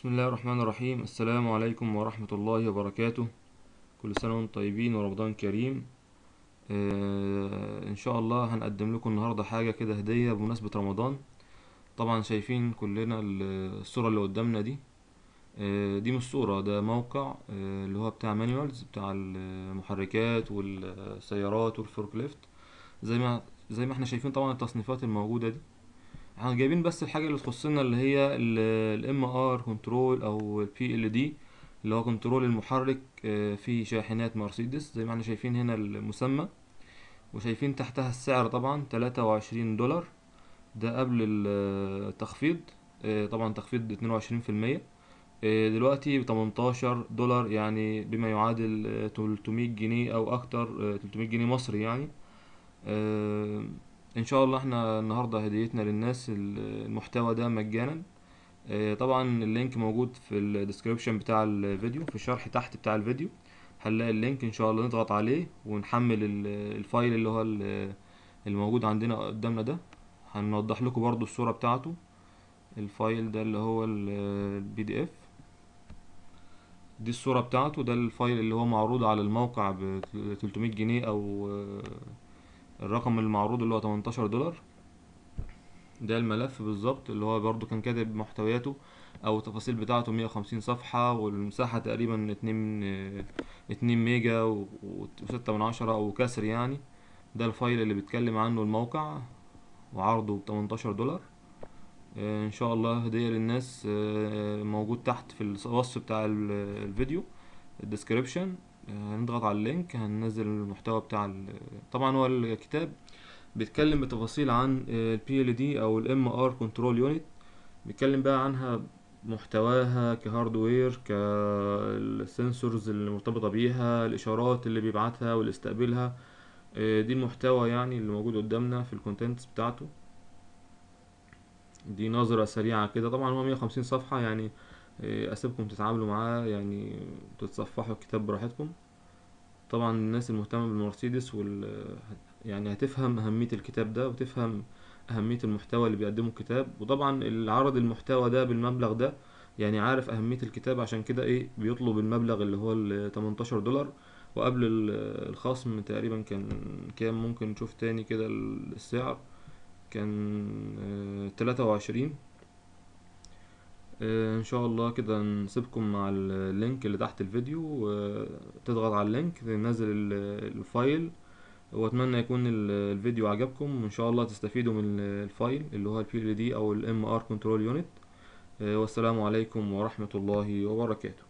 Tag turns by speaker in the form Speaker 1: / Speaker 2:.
Speaker 1: بسم الله الرحمن الرحيم السلام عليكم ورحمة الله وبركاته كل سنة وانتم طيبين ورمضان كريم آه ان شاء الله هنقدم لكم النهاردة حاجة كده هدية بمناسبة رمضان طبعا شايفين كلنا الصورة اللي قدامنا دي آه دي مش صورة ده موقع آه اللي هو بتاع مانيوالز بتاع المحركات والسيارات والفوركليفت زي ما زي ما احنا شايفين طبعا التصنيفات الموجودة دي احنا جايبين بس الحاجة اللي تخصنا اللي هي الام ار كنترول او بي ال دي اللي هو كنترول المحرك آه، في شاحنات مرسيدس زي ما احنا شايفين هنا المسمى وشايفين تحتها السعر طبعا تلاتة وعشرين دولار ده قبل آه، التخفيض آه، طبعا تخفيض اتنين وعشرين في المية دلوقتي بتمنتاشر دولار يعني بما يعادل تلتمية جنيه او اكتر تلتمية جنيه مصري يعني ان شاء الله احنا النهارده هديتنا للناس المحتوى ده مجانا آه، طبعا اللينك موجود في الديسكريبشن بتاع الفيديو في الشرح تحت بتاع الفيديو هنلاقي اللينك ان شاء الله نضغط عليه ونحمل الفايل اللي هو الموجود عندنا قدامنا ده هنوضح لكم برضو الصورة بتاعته الفايل ده اللي هو البي دي اف دي الصورة بتاعته ده الفايل اللي هو معروض على الموقع ب 300 جنيه او آه، الرقم المعروض اللي هو 18 دولار ده الملف بالظبط اللي هو برضو كان كاتب محتوياته او التفاصيل بتاعته 150 صفحة والمساحة تقريبا 2 2 ميجا و6 من عشرة او كسر يعني ده الفايل اللي بيتكلم عنه الموقع وعرضه ب 18 دولار آه، ان شاء الله هدية للناس آه، موجود تحت في الوصف بتاع الفيديو الديسكريبشن هنضغط على اللينك هننزل المحتوى بتاع طبعا هو الكتاب بيتكلم بتفاصيل عن آه، ال PLD او ال MR Control Unit بيتكلم بقى عنها محتواها كهاردوير كالسنسورز المرتبطه بيها الاشارات اللي بيبعتها واللي استقبلها آه، دي المحتوى يعني اللي موجود قدامنا في الكونتنتس بتاعته دي نظره سريعه كده طبعا هو 150 صفحه يعني إيه، اسيبكم تتعاملوا معاه يعني تتصفحوا الكتاب براحتكم طبعا الناس المهتمه بالمرسيدس وال يعني هتفهم اهميه الكتاب ده وتفهم اهميه المحتوى اللي بيقدمه الكتاب وطبعا اللي عرض المحتوى ده بالمبلغ ده يعني عارف اهميه الكتاب عشان كده ايه بيطلب المبلغ اللي هو ال 18 دولار وقبل الخصم تقريبا كان كام ممكن نشوف تاني كده السعر كان آه، تلاتة وعشرين آه، ان شاء الله كده نسيبكم مع اللينك اللي تحت الفيديو آه، تضغط على اللينك تنزل الفايل واتمنى يكون الفيديو عجبكم وان شاء الله تستفيدوا من الفايل اللي هو البي دي او الام ار كنترول يونت والسلام عليكم ورحمه الله وبركاته